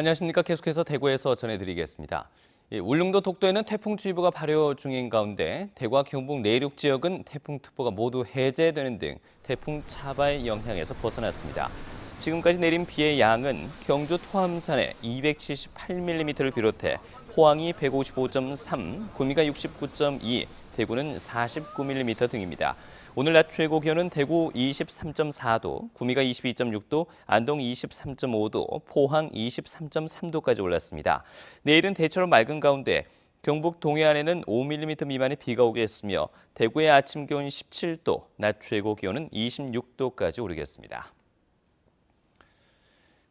안녕하십니까. 계속해서 대구에서 전해드리겠습니다. 예, 울릉도 독도에는 태풍주의보가 발효 중인 가운데 대구와 경북 내륙 지역은 태풍특보가 모두 해제되는 등 태풍 차발 영향에서 벗어났습니다. 지금까지 내린 비의 양은 경주 토함산에 278mm를 비롯해 포항이 155.3, 구미가 69.2, 대구는 49mm 등입니다. 오늘 낮 최고 기온은 대구 23.4도, 구미가 22.6도, 안동 23.5도, 포항 23.3도까지 올랐습니다. 내일은 대체로 맑은 가운데 경북 동해안에는 5mm 미만의 비가 오겠으며 대구의 아침 기온 17도, 낮 최고 기온은 26도까지 오르겠습니다.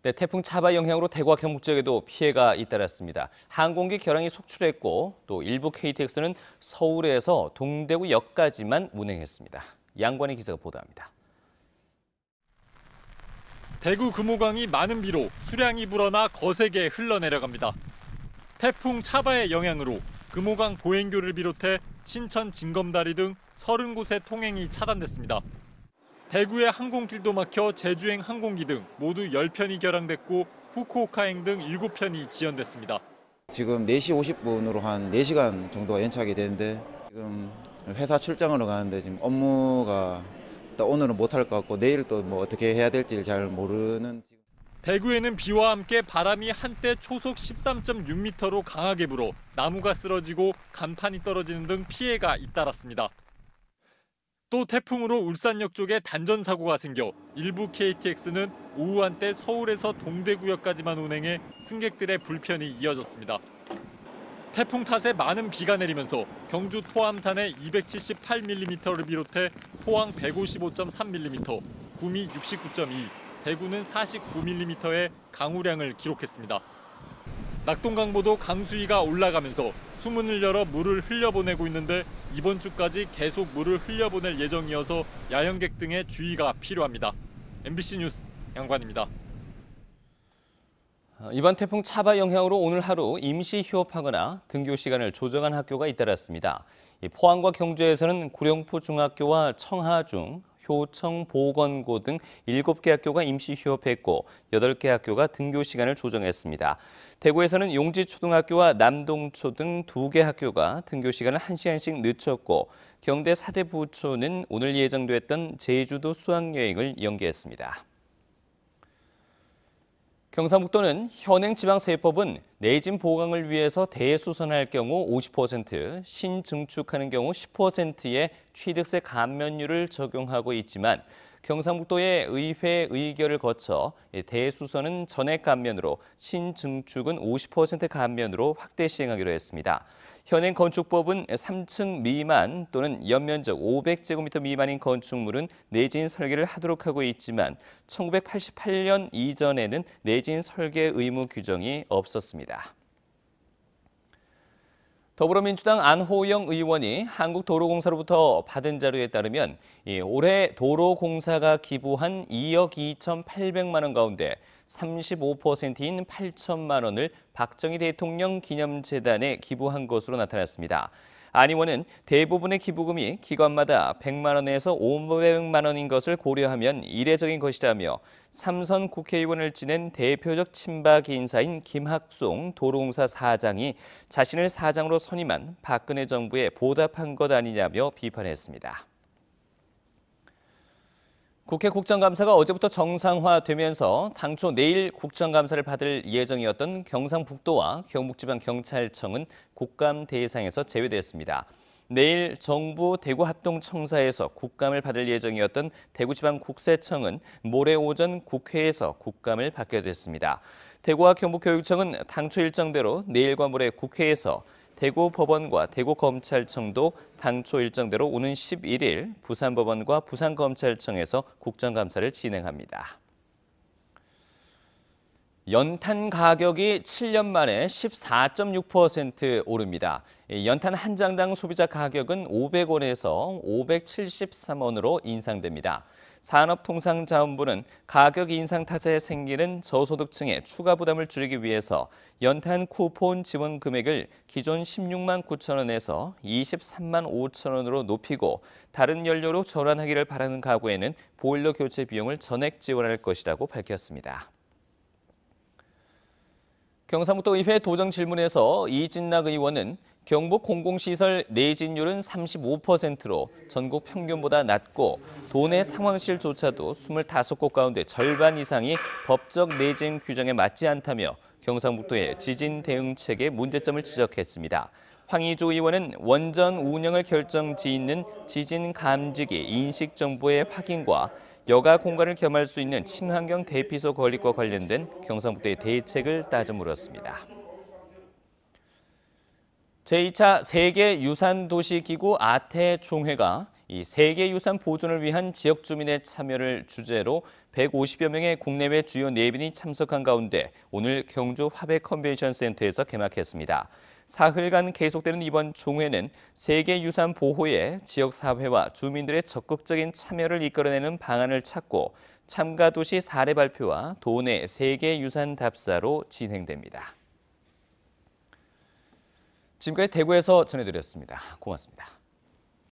네, 태풍 차바 영향으로 대구 와 경북지역에도 피해가 잇따랐습니다. 항공기 결항이 속출했고 또 일부 KTX는 서울에서 동대구역까지만 운행했습니다. 양관희 기자가 보도합니다. 대구 금호강이 많은 비로 수량이 불어나 거세게 흘러내려갑니다. 태풍 차바의 영향으로 금호강 보행교를 비롯해 신천 진검다리 등 30곳의 통행이 차단됐습니다. 대구의 항공길도 막혀 제주행 항공기 등 모두 10편이 결항됐고 후쿠오카행 등 7편이 지연됐습니다. 지금 4시 50분으로 한 4시간 정도가 연착이 되는데 지금 회사 출장으로 가는데 지금 업무가 오늘은 못 할 것 같고 내일 또뭐 어떻게 해야 될지 잘 모르는 대구에는 비와 함께 바람이 한때 초속 13.6m로 강하게 불어 나무가 쓰러지고 간판이 떨어지는 등 피해가 잇따랐습니다. 또 태풍으로 울산역 쪽에 단전 사고가 생겨 일부 KTX는 오후 한때 서울에서 동대구역까지만 운행해 승객들의 불편이 이어졌습니다. 태풍 탓에 많은 비가 내리면서 경주 토암산에 278mm를 비롯해 포항 155.3mm, 구미 69.2, 대구는 49mm의 강우량을 기록했습니다. 낙동강보도 강수위가 올라가면서 수문을 열어 물을 흘려보내고 있는데 이번 주까지 계속 물을 흘려보낼 예정이어서 야영객 등의 주의가 필요합니다. MBC 뉴스 양관입니다. 아, 이번 태풍 차바 영향으로 오늘 하루 임시 휴업하거나 등교 시간을 조정한 학교가 잇따랐습니다. 포항과 경주에서는 구룡포 중학교와 청하 중, 교청, 보건고 등 7개 학교가 임시 휴업했고 8개 학교가 등교 시간을 조정했습니다. 대구에서는 용지초등학교와 남동초 등 2개 학교가 등교 시간을 1시간씩 늦췄고 경대 사대부초는 오늘 예정됐던 제주도 수학여행을 연기했습니다. 경상북도는 현행 지방세법은 내진 보강을 위해서 대수선할 경우 50%, 신증축하는 경우 10%의 취득세 감면율을 적용하고 있지만 경상북도의 의회 의결을 거쳐 대수선은 전액 감면으로 신증축은 50% 감면으로 확대 시행하기로 했습니다. 현행 건축법은 3층 미만 또는 연면적 500제곱미터 미만인 건축물은 내진 설계를 하도록 하고 있지만 1988년 이전에는 내진 설계 의무 규정이 없었습니다. 더불어민주당 안호영 의원이 한국도로공사로부터 받은 자료에 따르면 올해 도로공사가 기부한 2억 2,800만 원 가운데 35%인 8천만 원을 박정희 대통령 기념재단에 기부한 것으로 나타났습니다. 안 의원은 대부분의 기부금이 기관마다 100만 원에서 500만 원인 것을 고려하면 이례적인 것이라며 삼선 국회의원을 지낸 대표적 친박 인사인 김학송 도로공사 사장이 자신을 사장으로 선임한 박근혜 정부에 보답한 것 아니냐며 비판했습니다. 국회 국정감사가 어제부터 정상화되면서 당초 내일 국정감사를 받을 예정이었던 경상북도와 경북지방경찰청은 국감 대상에서 제외됐습니다. 내일 정부 대구 합동청사에서 국감을 받을 예정이었던 대구지방국세청은 모레 오전 국회에서 국감을 받게 됐습니다. 대구와 경북교육청은 당초 일정대로 내일과 모레 국회에서 대구 법원과 대구 검찰청도 당초 일정대로 오는 11일 부산 법원과 부산 검찰청에서 국정감사를 진행합니다. 연탄 가격이 7년 만에 14.6% 오릅니다. 연탄 한 장당 소비자 가격은 500원에서 573원으로 인상됩니다. 산업통상자원부는 가격 인상 타자에 생기는 저소득층의 추가 부담을 줄이기 위해서 연탄 쿠폰 지원 금액을 기존 16만 9천 원에서 23만 5천 원으로 높이고 다른 연료로 전환하기를 바라는 가구에는 보일러 교체 비용을 전액 지원할 것이라고 밝혔습니다. 경상북도 의회 도정질문에서 이진락 의원은 경북 공공시설 내진율은 35%로 전국 평균보다 낮고 도내 상황실조차도 25곳 가운데 절반 이상이 법적 내진 규정에 맞지 않다며 경상북도의 지진 대응책의 문제점을 지적했습니다. 황희조 의원은 원전 운영을 결정지 있는 지진 감지기 인식 정보의 확인과 여가 공간을 겸할 수 있는 친환경 대피소 건립과 관련된 경상북도의 대책을 따져 물었습니다. 제2차 세계유산도시기구 아태 총회가 이 세계유산 보존을 위한 지역 주민의 참여를 주제로 150여 명의 국내외 주요 내빈이 참석한 가운데 오늘 경주 화백 컨벤션 센터에서 개막했습니다. 사흘간 계속되는 이번 종회는 세계유산 보호에 지역사회와 주민들의 적극적인 참여를 이끌어내는 방안을 찾고 참가 도시 사례 발표와 도내 세계유산 답사로 진행됩니다. 지금까지 대구에서 전해드렸습니다. 고맙습니다.